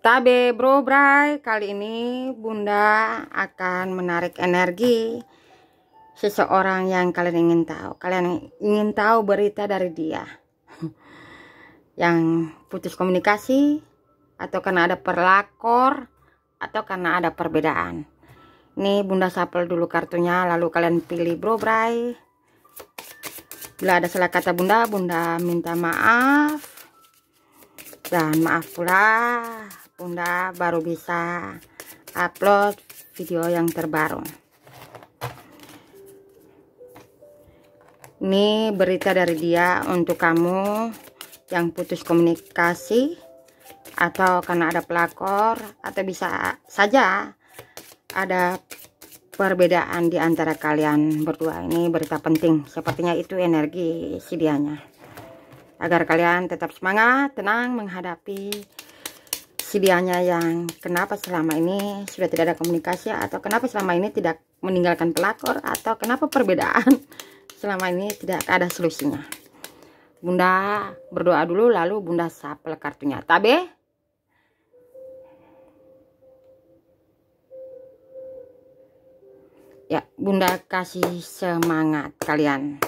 Tabe Bro Bray, kali ini Bunda akan menarik energi seseorang yang kalian ingin tahu. Kalian ingin tahu berita dari dia. yang putus komunikasi atau karena ada perlakor atau karena ada perbedaan. Ini Bunda sapel dulu kartunya lalu kalian pilih Bro Bray. Bila ada salah kata Bunda, Bunda minta maaf. Dan maaf pula Bunda baru bisa upload video yang terbaru ini berita dari dia untuk kamu yang putus komunikasi atau karena ada pelakor atau bisa saja ada perbedaan di antara kalian berdua ini berita penting sepertinya itu energi sidianya agar kalian tetap semangat tenang menghadapi si dianya yang kenapa selama ini sudah tidak ada komunikasi atau kenapa selama ini tidak meninggalkan pelakor atau kenapa perbedaan selama ini tidak ada solusinya bunda berdoa dulu lalu bunda sapel kartunya tabe ya bunda kasih semangat kalian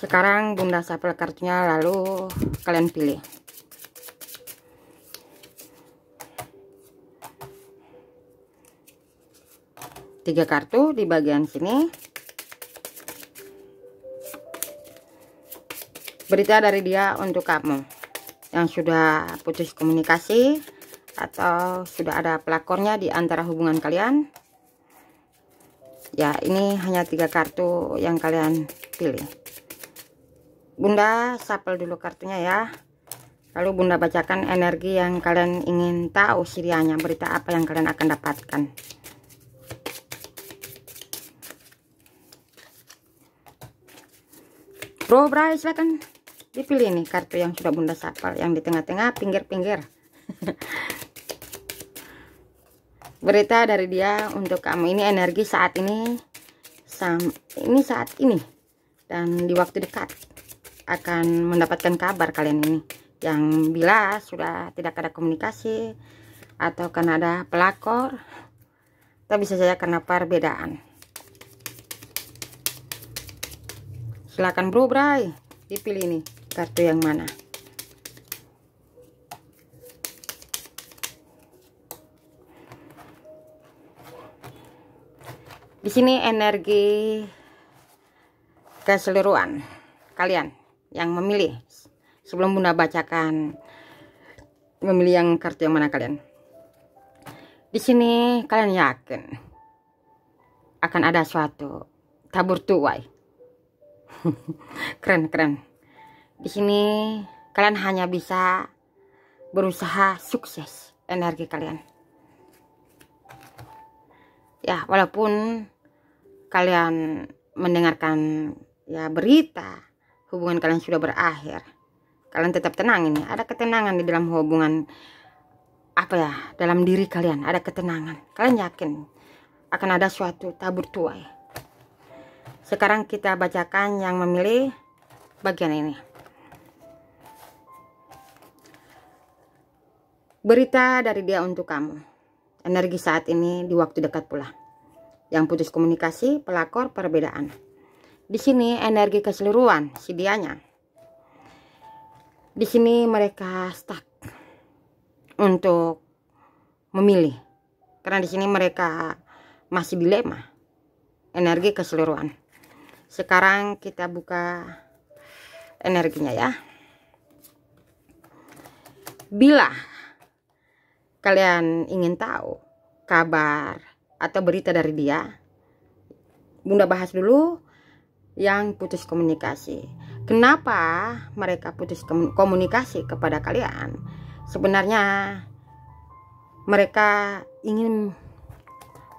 sekarang bunda sapel kartunya lalu kalian pilih tiga kartu di bagian sini berita dari dia untuk kamu yang sudah putus komunikasi atau sudah ada pelakornya di antara hubungan kalian ya ini hanya tiga kartu yang kalian pilih Bunda sapel dulu kartunya ya lalu Bunda bacakan energi yang kalian ingin tahu sirianya berita apa yang kalian akan dapatkan Bro Bray silahkan dipilih nih kartu yang sudah bunda sapal yang di tengah-tengah pinggir-pinggir berita dari dia untuk kamu ini energi saat ini sam ini saat ini dan di waktu dekat akan mendapatkan kabar kalian ini yang bila sudah tidak ada komunikasi atau karena ada pelakor tapi bisa saja karena perbedaan silakan bro bray dipilih nih kartu yang mana di sini energi keseluruhan kalian yang memilih sebelum bunda bacakan memilih yang kartu yang mana kalian di sini kalian yakin akan ada suatu tabur tuai keren keren di sini kalian hanya bisa berusaha sukses energi kalian ya walaupun kalian mendengarkan ya berita hubungan kalian sudah berakhir kalian tetap tenang ini ada ketenangan di dalam hubungan apa ya dalam diri kalian ada ketenangan kalian yakin akan ada suatu tabur tuai sekarang kita bacakan yang memilih bagian ini. Berita dari dia untuk kamu. Energi saat ini di waktu dekat pula. Yang putus komunikasi, pelakor, perbedaan. Di sini energi keseluruhan si dianya. Di sini mereka stuck untuk memilih. Karena di sini mereka masih dilema. Energi keseluruhan sekarang kita buka energinya ya bila kalian ingin tahu kabar atau berita dari dia Bunda bahas dulu yang putus komunikasi kenapa mereka putus komunikasi kepada kalian sebenarnya mereka ingin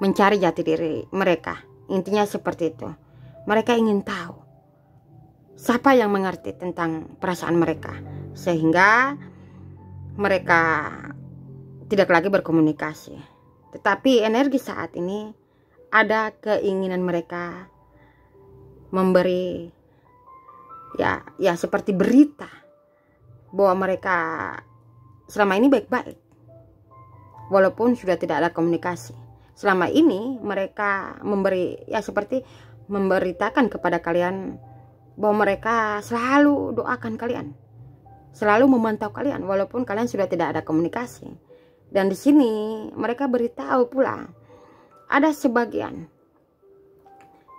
mencari jati diri mereka intinya seperti itu mereka ingin tahu siapa yang mengerti tentang perasaan mereka, sehingga mereka tidak lagi berkomunikasi. Tetapi energi saat ini ada keinginan mereka memberi ya ya seperti berita bahwa mereka selama ini baik-baik walaupun sudah tidak ada komunikasi selama ini mereka memberi ya seperti memberitakan kepada kalian bahwa mereka selalu doakan kalian, selalu memantau kalian walaupun kalian sudah tidak ada komunikasi. Dan di sini mereka beritahu pula ada sebagian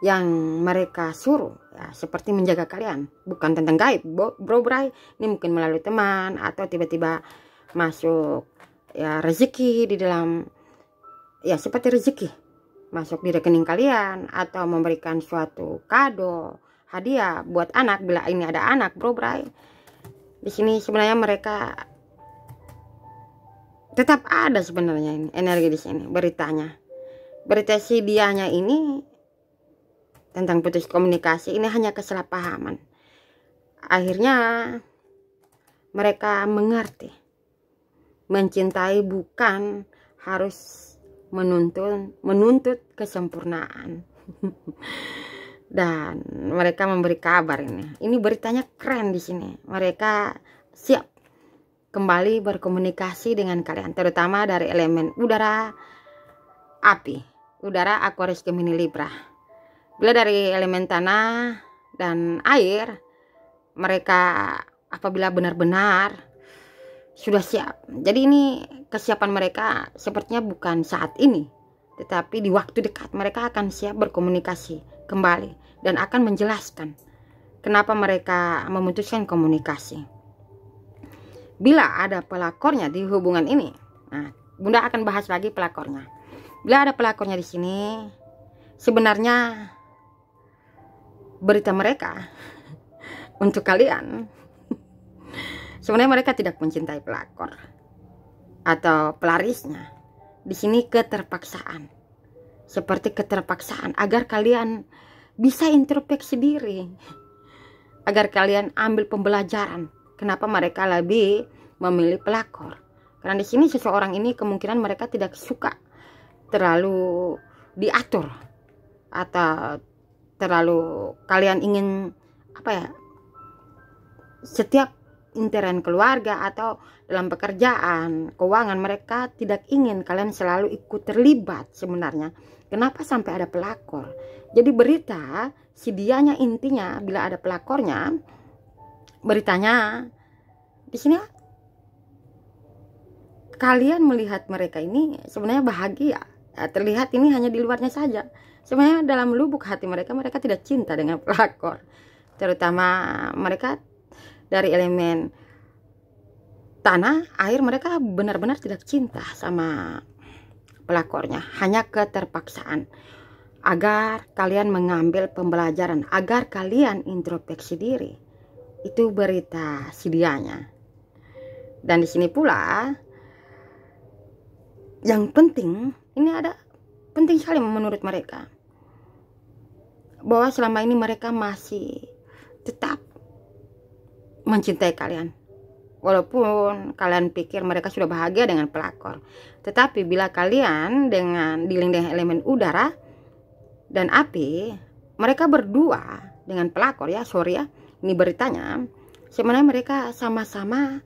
yang mereka suruh ya, seperti menjaga kalian bukan tentang gaib bro bro ini mungkin melalui teman atau tiba-tiba masuk ya rezeki di dalam ya seperti rezeki masuk di rekening kalian atau memberikan suatu kado hadiah buat anak bila ini ada anak bro bray di sini sebenarnya mereka tetap ada sebenarnya ini energi di sini beritanya berita si dianya ini tentang putus komunikasi ini hanya kesalahpahaman akhirnya mereka mengerti mencintai bukan harus menuntun, menuntut kesempurnaan. Dan mereka memberi kabar ini. Ini beritanya keren di sini. Mereka siap kembali berkomunikasi dengan kalian, terutama dari elemen udara api, udara Aquarius Gemini Libra. Bila dari elemen tanah dan air, mereka apabila benar-benar sudah siap. Jadi ini kesiapan mereka sepertinya bukan saat ini, tetapi di waktu dekat mereka akan siap berkomunikasi kembali dan akan menjelaskan kenapa mereka memutuskan komunikasi. Bila ada pelakornya di hubungan ini, nah, Bunda akan bahas lagi pelakornya. Bila ada pelakornya di sini, sebenarnya berita mereka untuk kalian Sebenarnya mereka tidak mencintai pelakor atau pelarisnya. Di sini keterpaksaan. Seperti keterpaksaan agar kalian bisa introspeksi diri. Agar kalian ambil pembelajaran kenapa mereka lebih memilih pelakor. Karena di sini seseorang ini kemungkinan mereka tidak suka terlalu diatur atau terlalu kalian ingin apa ya setiap interen keluarga atau dalam pekerjaan, keuangan mereka tidak ingin kalian selalu ikut terlibat sebenarnya. Kenapa sampai ada pelakor? Jadi berita si dianya intinya bila ada pelakornya beritanya di sini kalian melihat mereka ini sebenarnya bahagia. Ya, terlihat ini hanya di luarnya saja. Sebenarnya dalam lubuk hati mereka mereka tidak cinta dengan pelakor. Terutama mereka dari elemen tanah, air mereka benar-benar tidak cinta sama pelakornya, hanya keterpaksaan. Agar kalian mengambil pembelajaran, agar kalian introspeksi diri. Itu berita sidianya. Dan di sini pula yang penting ini ada penting sekali menurut mereka bahwa selama ini mereka masih tetap mencintai kalian. Walaupun kalian pikir mereka sudah bahagia dengan pelakor, tetapi bila kalian dengan dengan elemen udara dan api, mereka berdua dengan pelakor ya, sorry ya, ini beritanya, sebenarnya mereka sama-sama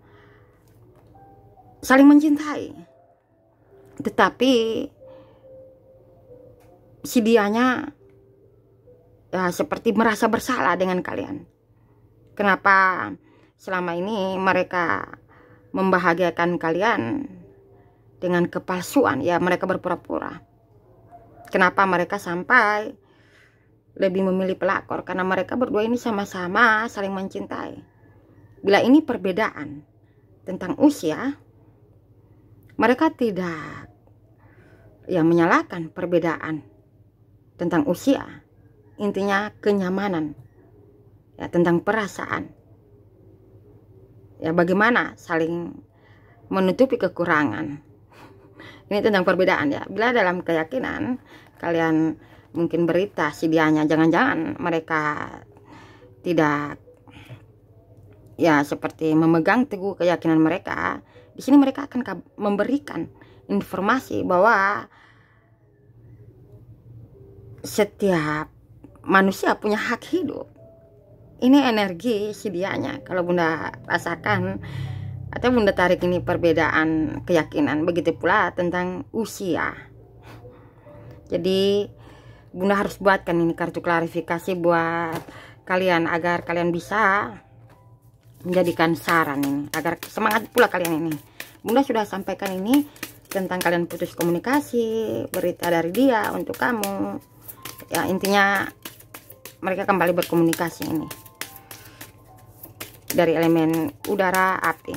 saling mencintai. Tetapi si dianya ya, seperti merasa bersalah dengan kalian. Kenapa? selama ini mereka membahagiakan kalian dengan kepalsuan ya mereka berpura-pura kenapa mereka sampai lebih memilih pelakor karena mereka berdua ini sama-sama saling mencintai bila ini perbedaan tentang usia mereka tidak ya menyalahkan perbedaan tentang usia intinya kenyamanan ya tentang perasaan ya bagaimana saling menutupi kekurangan ini tentang perbedaan ya bila dalam keyakinan kalian mungkin berita si dianya jangan-jangan mereka tidak ya seperti memegang teguh keyakinan mereka di sini mereka akan memberikan informasi bahwa setiap manusia punya hak hidup ini energi sedianya kalau bunda rasakan atau bunda tarik ini perbedaan keyakinan begitu pula tentang usia jadi bunda harus buatkan ini kartu klarifikasi buat kalian agar kalian bisa menjadikan saran ini agar semangat pula kalian ini bunda sudah sampaikan ini tentang kalian putus komunikasi berita dari dia untuk kamu ya intinya mereka kembali berkomunikasi ini dari elemen udara api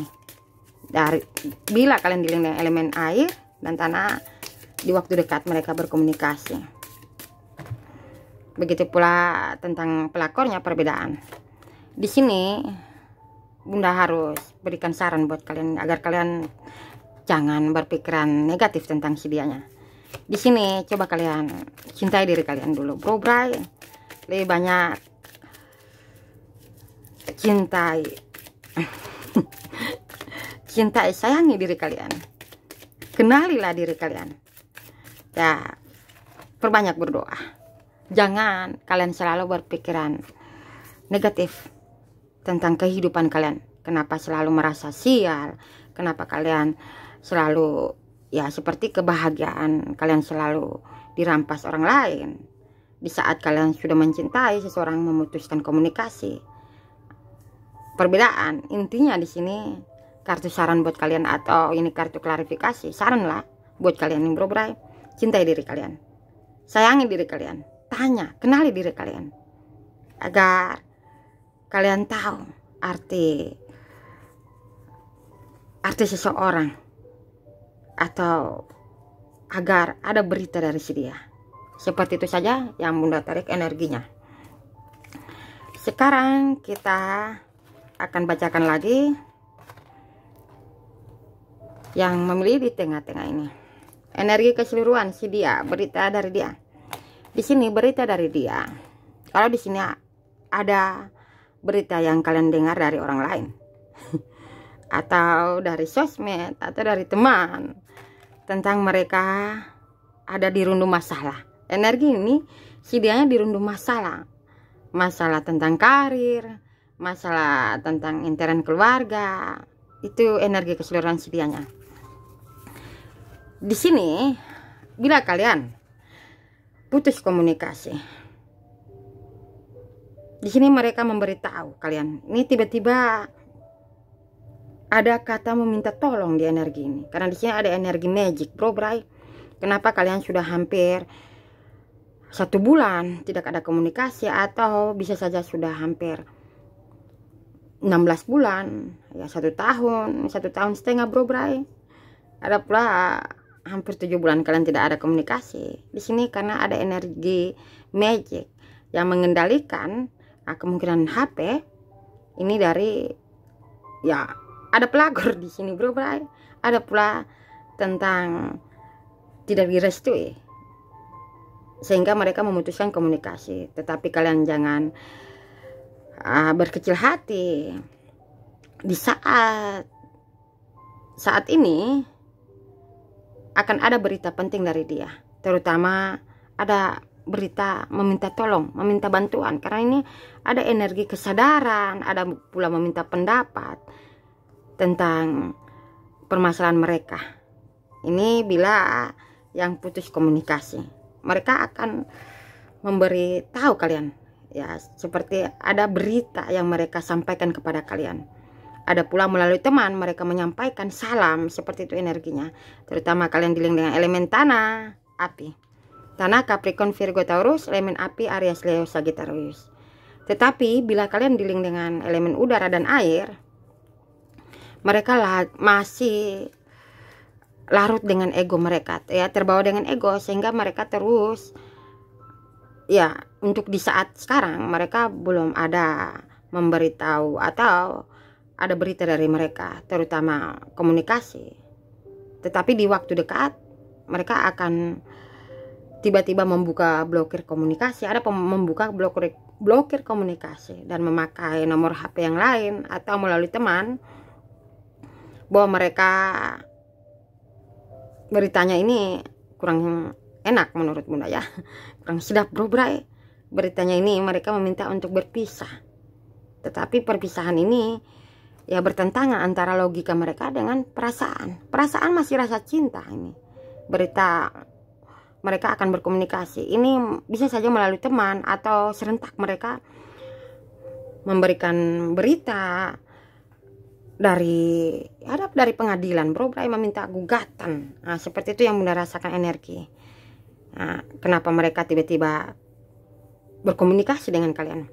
dari bila kalian dilindungi elemen air dan tanah di waktu dekat mereka berkomunikasi begitu pula tentang pelakornya perbedaan di sini bunda harus berikan saran buat kalian agar kalian jangan berpikiran negatif tentang si dianya di sini coba kalian cintai diri kalian dulu bro bray lebih banyak cintai cintai sayangi diri kalian kenalilah diri kalian ya perbanyak berdoa jangan kalian selalu berpikiran negatif tentang kehidupan kalian kenapa selalu merasa sial kenapa kalian selalu ya seperti kebahagiaan kalian selalu dirampas orang lain di saat kalian sudah mencintai seseorang memutuskan komunikasi perbedaan intinya di sini kartu saran buat kalian atau ini kartu klarifikasi saran lah buat kalian yang berobrai cintai diri kalian sayangi diri kalian tanya kenali diri kalian agar kalian tahu arti arti seseorang atau agar ada berita dari si dia seperti itu saja yang bunda tarik energinya sekarang kita akan bacakan lagi yang memilih di tengah-tengah ini energi keseluruhan si dia berita dari dia di sini berita dari dia kalau di sini ada berita yang kalian dengar dari orang lain atau dari sosmed atau dari teman tentang mereka ada di rundu masalah energi ini si di rundu masalah masalah tentang karir masalah tentang intern keluarga itu energi keseluruhan sedianya di sini bila kalian putus komunikasi di sini mereka memberitahu kalian ini tiba-tiba ada kata meminta tolong di energi ini karena di sini ada energi magic bro bray kenapa kalian sudah hampir satu bulan tidak ada komunikasi atau bisa saja sudah hampir 16 bulan ya satu tahun satu tahun setengah bro bray ada pula hampir tujuh bulan kalian tidak ada komunikasi di sini karena ada energi magic yang mengendalikan nah, kemungkinan HP ini dari ya ada pelagor di sini bro bray ada pula tentang tidak direstui sehingga mereka memutuskan komunikasi tetapi kalian jangan uh, berkecil hati di saat saat ini akan ada berita penting dari dia terutama ada berita meminta tolong meminta bantuan karena ini ada energi kesadaran ada pula meminta pendapat tentang permasalahan mereka ini bila yang putus komunikasi mereka akan memberi tahu kalian ya seperti ada berita yang mereka sampaikan kepada kalian ada pula melalui teman mereka menyampaikan salam seperti itu energinya terutama kalian dealing dengan elemen tanah api tanah Capricorn Virgo Taurus elemen api Aries Leo Sagittarius tetapi bila kalian dealing dengan elemen udara dan air mereka masih larut dengan ego mereka ya terbawa dengan ego sehingga mereka terus ya untuk di saat sekarang mereka belum ada memberitahu atau ada berita dari mereka terutama komunikasi tetapi di waktu dekat mereka akan tiba-tiba membuka blokir komunikasi ada membuka blokir blokir komunikasi dan memakai nomor HP yang lain atau melalui teman bahwa mereka beritanya ini kurang enak menurut bunda ya kurang sedap bro bray beritanya ini mereka meminta untuk berpisah tetapi perpisahan ini ya bertentangan antara logika mereka dengan perasaan perasaan masih rasa cinta ini berita mereka akan berkomunikasi ini bisa saja melalui teman atau serentak mereka memberikan berita dari hadap ya, dari pengadilan bro bray meminta gugatan nah, seperti itu yang bunda rasakan energi Ah, kenapa mereka tiba-tiba berkomunikasi dengan kalian?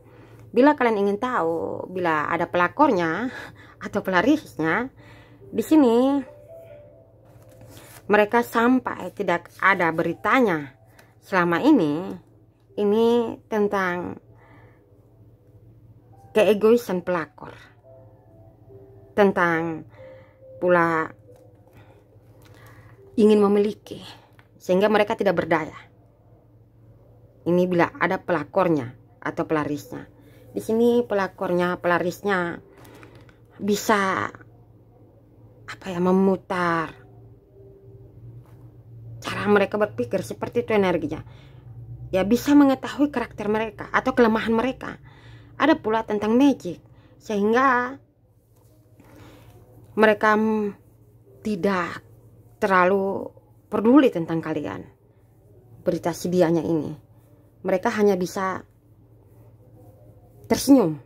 Bila kalian ingin tahu bila ada pelakornya atau pelarisnya, di sini mereka sampai tidak ada beritanya selama ini ini tentang keegoisan pelakor tentang pula ingin memiliki sehingga mereka tidak berdaya. Ini bila ada pelakornya atau pelarisnya. Di sini pelakornya, pelarisnya bisa apa ya memutar cara mereka berpikir seperti itu energinya. Ya bisa mengetahui karakter mereka atau kelemahan mereka. Ada pula tentang magic sehingga mereka tidak terlalu peduli tentang kalian. Berita sedianya ini. Mereka hanya bisa tersenyum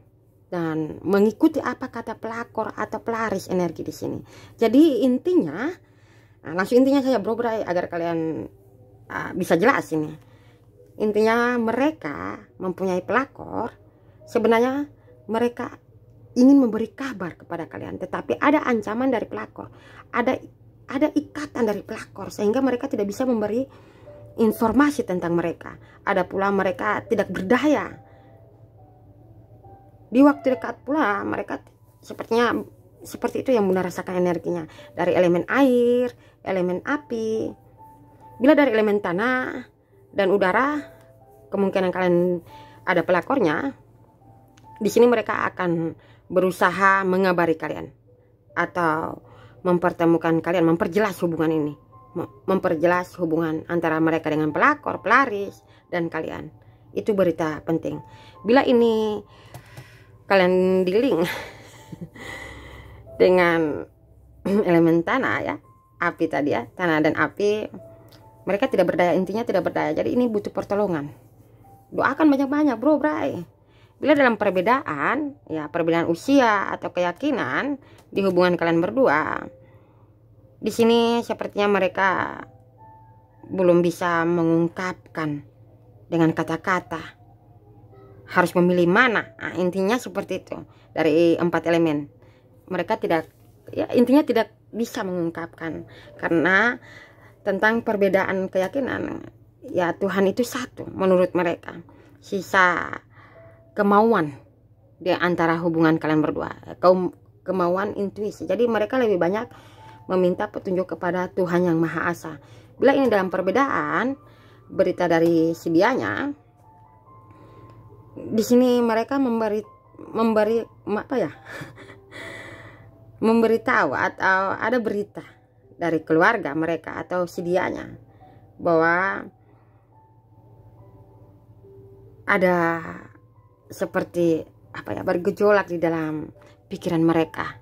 dan mengikuti apa kata pelakor atau pelaris energi di sini. Jadi intinya, nah, langsung intinya saya bro bro agar kalian uh, bisa jelas ini. Intinya mereka mempunyai pelakor, sebenarnya mereka ingin memberi kabar kepada kalian, tetapi ada ancaman dari pelakor, ada ada ikatan dari pelakor sehingga mereka tidak bisa memberi informasi tentang mereka. Ada pula mereka tidak berdaya. Di waktu dekat pula mereka sepertinya seperti itu yang Bunda rasakan energinya dari elemen air, elemen api. Bila dari elemen tanah dan udara, kemungkinan kalian ada pelakornya. Di sini mereka akan berusaha mengabari kalian atau mempertemukan kalian, memperjelas hubungan ini. Memperjelas hubungan antara mereka dengan pelakor, pelaris, dan kalian. Itu berita penting. Bila ini kalian dealing dengan elemen tanah ya, api tadi ya, tanah dan api, mereka tidak berdaya, intinya tidak berdaya. Jadi ini butuh pertolongan. Doakan banyak-banyak, bro, bray. Bila dalam perbedaan, ya perbedaan usia atau keyakinan, di hubungan kalian berdua. Di sini sepertinya mereka belum bisa mengungkapkan dengan kata-kata. Harus memilih mana? Nah, intinya seperti itu dari empat elemen. Mereka tidak ya intinya tidak bisa mengungkapkan karena tentang perbedaan keyakinan ya Tuhan itu satu menurut mereka. Sisa kemauan di antara hubungan kalian berdua. Kaum kemauan intuisi. Jadi mereka lebih banyak meminta petunjuk kepada Tuhan yang Maha Asa. Bila ini dalam perbedaan berita dari sedianya, di sini mereka memberi memberi apa ya? memberitahu atau ada berita dari keluarga mereka atau sedianya bahwa ada seperti apa ya bergejolak di dalam pikiran mereka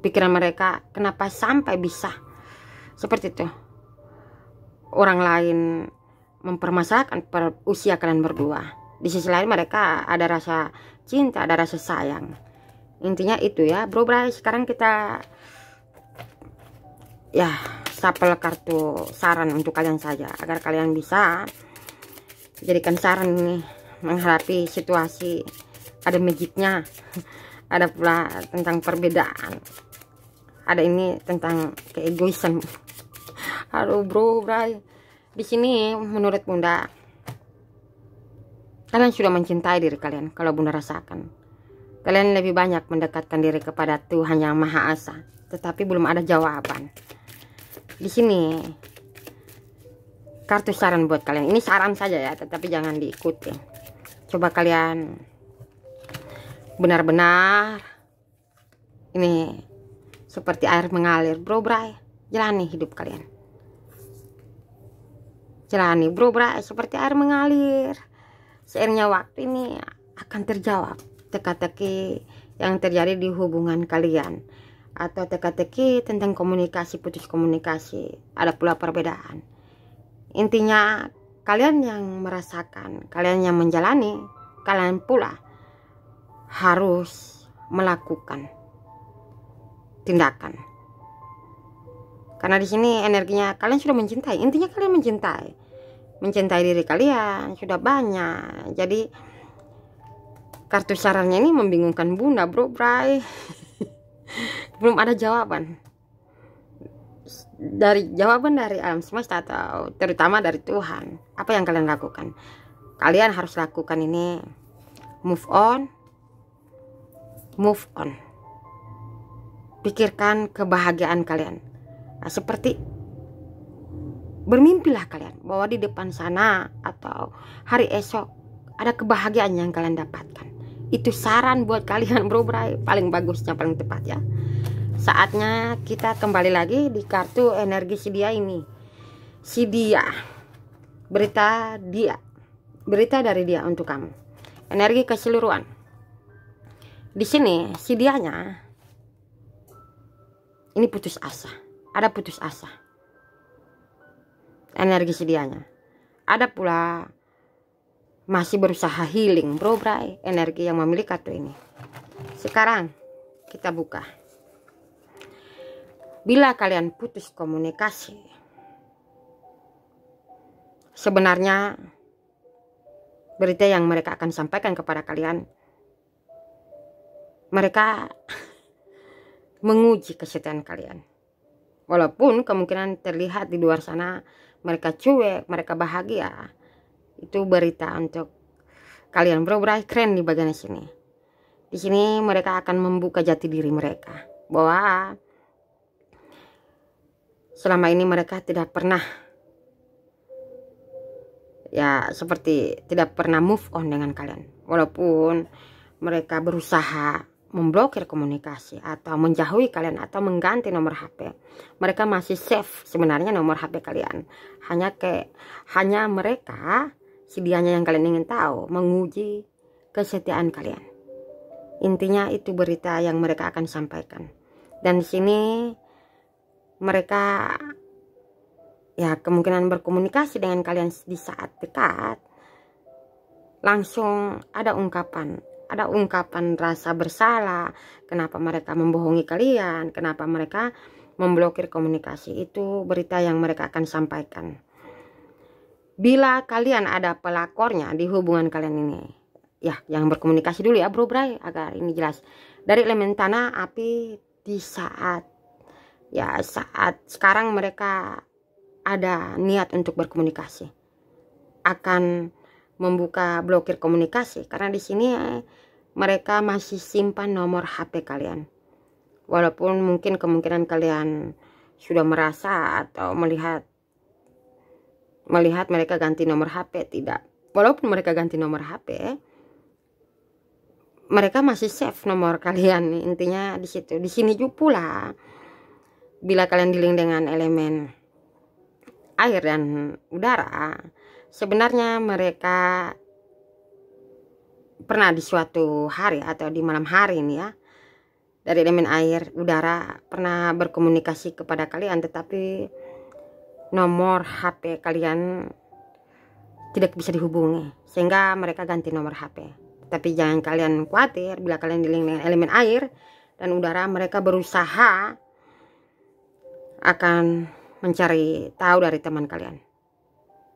pikiran mereka kenapa sampai bisa seperti itu orang lain mempermasalahkan per usia kalian berdua di sisi lain mereka ada rasa cinta ada rasa sayang intinya itu ya bro bray sekarang kita ya stapel kartu saran untuk kalian saja agar kalian bisa jadikan saran nih menghadapi situasi ada magicnya ada pula tentang perbedaan ada ini tentang keegoisan Halo bro bray di sini menurut bunda kalian sudah mencintai diri kalian kalau bunda rasakan kalian lebih banyak mendekatkan diri kepada Tuhan yang Maha Esa tetapi belum ada jawaban di sini kartu saran buat kalian ini saran saja ya tetapi jangan diikuti coba kalian benar-benar ini seperti air mengalir bro bray jalani hidup kalian jalani bro bray seperti air mengalir seirnya waktu ini akan terjawab teka-teki yang terjadi di hubungan kalian atau teka-teki tentang komunikasi putus komunikasi ada pula perbedaan intinya kalian yang merasakan kalian yang menjalani kalian pula harus melakukan tindakan. Karena di sini energinya kalian sudah mencintai. Intinya kalian mencintai. Mencintai diri kalian sudah banyak. Jadi kartu sarannya ini membingungkan Bunda, Bro Bray. Belum ada jawaban. Dari jawaban dari alam semesta atau terutama dari Tuhan. Apa yang kalian lakukan? Kalian harus lakukan ini move on, move on. Pikirkan kebahagiaan kalian. Nah, seperti bermimpilah kalian bahwa di depan sana atau hari esok ada kebahagiaan yang kalian dapatkan. Itu saran buat kalian bro Bray, paling bagusnya paling tepat ya. Saatnya kita kembali lagi di kartu energi si dia ini. Si dia berita dia berita dari dia untuk kamu. Energi keseluruhan di sini si dianya ini putus asa ada putus asa energi si dianya ada pula masih berusaha healing bro bray energi yang memiliki kartu ini sekarang kita buka bila kalian putus komunikasi sebenarnya berita yang mereka akan sampaikan kepada kalian mereka menguji kesetiaan kalian. Walaupun kemungkinan terlihat di luar sana mereka cuek, mereka bahagia. Itu berita untuk kalian bro-bro keren di bagian sini. Di sini mereka akan membuka jati diri mereka bahwa selama ini mereka tidak pernah ya seperti tidak pernah move on dengan kalian. Walaupun mereka berusaha memblokir komunikasi atau menjauhi kalian atau mengganti nomor HP. Mereka masih save sebenarnya nomor HP kalian. Hanya ke hanya mereka sedianya yang kalian ingin tahu menguji kesetiaan kalian. Intinya itu berita yang mereka akan sampaikan. Dan di sini mereka ya kemungkinan berkomunikasi dengan kalian di saat dekat langsung ada ungkapan ada ungkapan rasa bersalah kenapa mereka membohongi kalian kenapa mereka memblokir komunikasi itu berita yang mereka akan sampaikan bila kalian ada pelakornya di hubungan kalian ini ya yang berkomunikasi dulu ya bro bray agar ini jelas dari elemen tanah api di saat ya saat sekarang mereka ada niat untuk berkomunikasi akan membuka blokir komunikasi karena di sini eh, mereka masih simpan nomor HP kalian. Walaupun mungkin kemungkinan kalian sudah merasa atau melihat melihat mereka ganti nomor HP tidak. Walaupun mereka ganti nomor HP, mereka masih save nomor kalian. Intinya di situ. Di sini juga pula bila kalian dealing dengan elemen air dan udara, sebenarnya mereka pernah di suatu hari atau di malam hari ini ya dari elemen air udara pernah berkomunikasi kepada kalian tetapi nomor HP kalian tidak bisa dihubungi sehingga mereka ganti nomor HP tapi jangan kalian khawatir bila kalian dilink dengan elemen air dan udara mereka berusaha akan mencari tahu dari teman kalian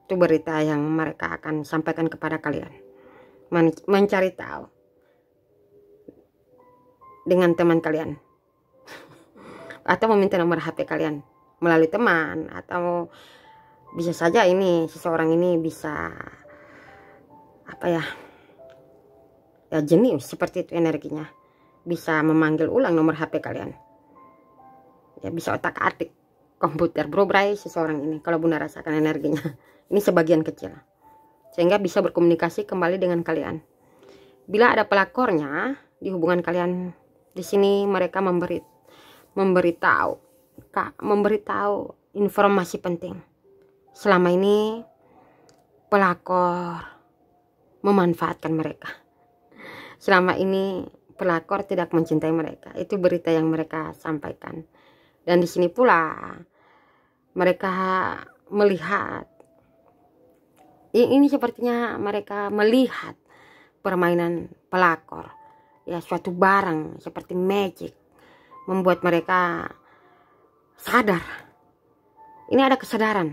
itu berita yang mereka akan sampaikan kepada kalian Men mencari tahu dengan teman kalian atau meminta nomor HP kalian melalui teman atau bisa saja ini seseorang ini bisa apa ya ya jenius seperti itu energinya bisa memanggil ulang nomor HP kalian ya bisa otak atik komputer bro bray seseorang ini kalau bunda rasakan energinya Ini sebagian kecil. Sehingga bisa berkomunikasi kembali dengan kalian. Bila ada pelakornya di hubungan kalian di sini mereka memberi memberitahu Kak, memberitahu informasi penting. Selama ini pelakor memanfaatkan mereka. Selama ini pelakor tidak mencintai mereka. Itu berita yang mereka sampaikan. Dan di sini pula mereka melihat ini sepertinya mereka melihat permainan pelakor ya suatu barang seperti magic membuat mereka sadar ini ada kesadaran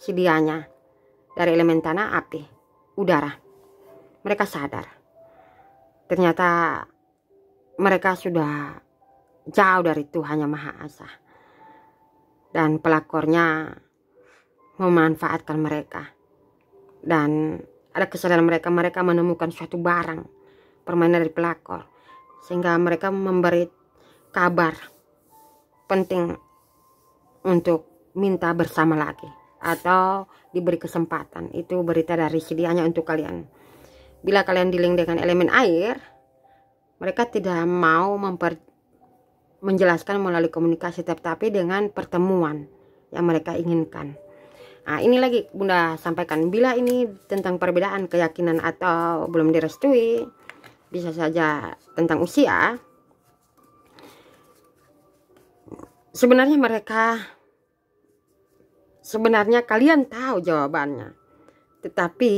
sedianya dari elemen tanah api udara mereka sadar ternyata mereka sudah jauh dari Tuhan Yang Maha Esa dan pelakornya memanfaatkan mereka dan ada kesadaran mereka mereka menemukan suatu barang permainan dari pelakor sehingga mereka memberi kabar penting untuk minta bersama lagi atau diberi kesempatan itu berita dari sedianya untuk kalian bila kalian dilink dengan elemen air mereka tidak mau memper menjelaskan melalui komunikasi tetapi dengan pertemuan yang mereka inginkan Nah, ini lagi Bunda sampaikan bila ini tentang perbedaan keyakinan atau belum direstui, bisa saja tentang usia. Sebenarnya mereka sebenarnya kalian tahu jawabannya. Tetapi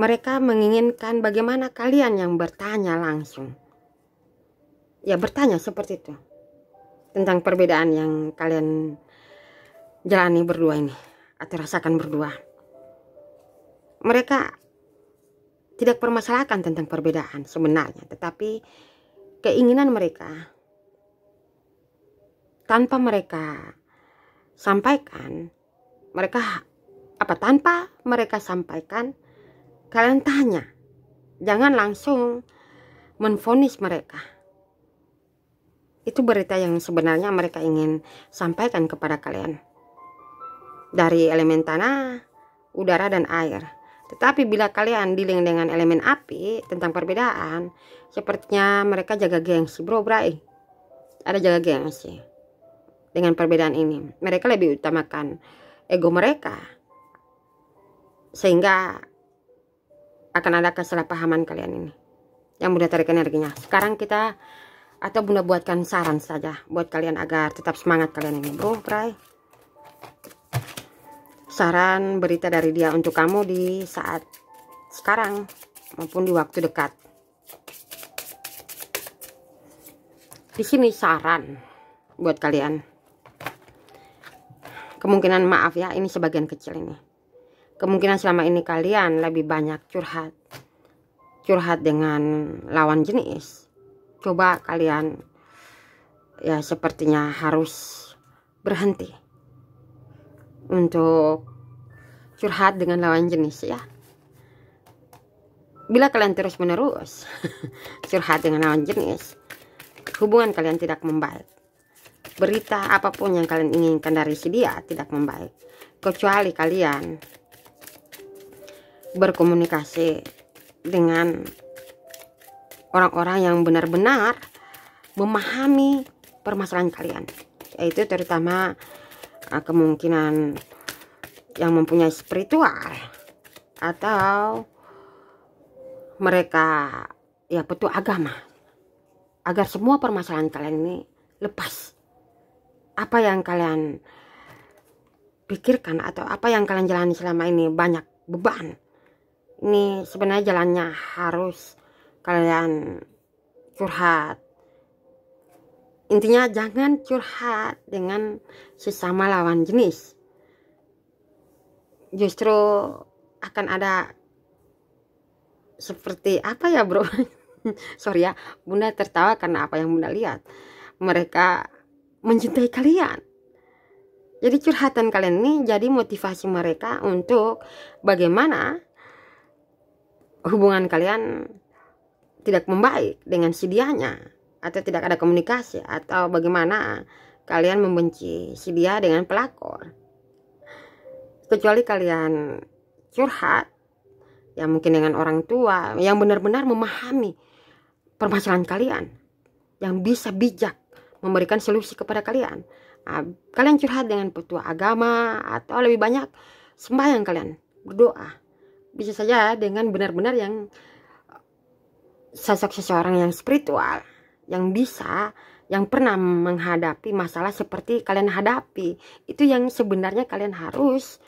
mereka menginginkan bagaimana kalian yang bertanya langsung. Ya bertanya seperti itu. Tentang perbedaan yang kalian jalani berdua ini atau rasakan berdua mereka tidak permasalahkan tentang perbedaan sebenarnya tetapi keinginan mereka tanpa mereka sampaikan mereka apa tanpa mereka sampaikan kalian tanya jangan langsung menfonis mereka itu berita yang sebenarnya mereka ingin sampaikan kepada kalian dari elemen tanah, udara, dan air. Tetapi bila kalian dealing dengan elemen api tentang perbedaan, sepertinya mereka jaga gengsi, bro, bray. Ada jaga gengsi dengan perbedaan ini. Mereka lebih utamakan ego mereka. Sehingga akan ada kesalahpahaman kalian ini. Yang mudah tarik energinya. Sekarang kita atau bunda buatkan saran saja buat kalian agar tetap semangat kalian ini, bro, bray saran berita dari dia untuk kamu di saat sekarang maupun di waktu dekat. Di sini saran buat kalian. Kemungkinan maaf ya, ini sebagian kecil ini. Kemungkinan selama ini kalian lebih banyak curhat. Curhat dengan lawan jenis. Coba kalian ya sepertinya harus berhenti untuk curhat dengan lawan jenis ya bila kalian terus menerus curhat dengan lawan jenis hubungan kalian tidak membaik berita apapun yang kalian inginkan dari si dia tidak membaik kecuali kalian berkomunikasi dengan orang-orang yang benar-benar memahami permasalahan kalian yaitu terutama Ah, kemungkinan yang mempunyai spiritual atau mereka ya butuh agama agar semua permasalahan kalian ini lepas apa yang kalian pikirkan atau apa yang kalian jalani selama ini banyak beban ini sebenarnya jalannya harus kalian curhat intinya jangan curhat dengan sesama lawan jenis justru akan ada seperti apa ya bro sorry ya bunda tertawa karena apa yang bunda lihat mereka mencintai kalian jadi curhatan kalian ini jadi motivasi mereka untuk bagaimana hubungan kalian tidak membaik dengan si atau tidak ada komunikasi atau bagaimana kalian membenci si dia dengan pelakor kecuali kalian curhat ya mungkin dengan orang tua yang benar-benar memahami permasalahan kalian yang bisa bijak memberikan solusi kepada kalian nah, kalian curhat dengan petua agama atau lebih banyak sembahyang kalian berdoa bisa saja dengan benar-benar yang sosok seseorang yang spiritual yang bisa yang pernah menghadapi masalah seperti kalian hadapi itu yang sebenarnya kalian harus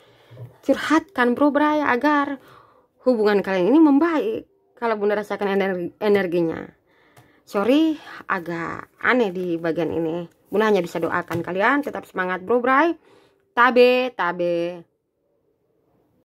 curhatkan bro Bray agar hubungan kalian ini membaik kalau bunda rasakan energi energinya sorry agak aneh di bagian ini bunda hanya bisa doakan kalian tetap semangat bro Bray tabe tabe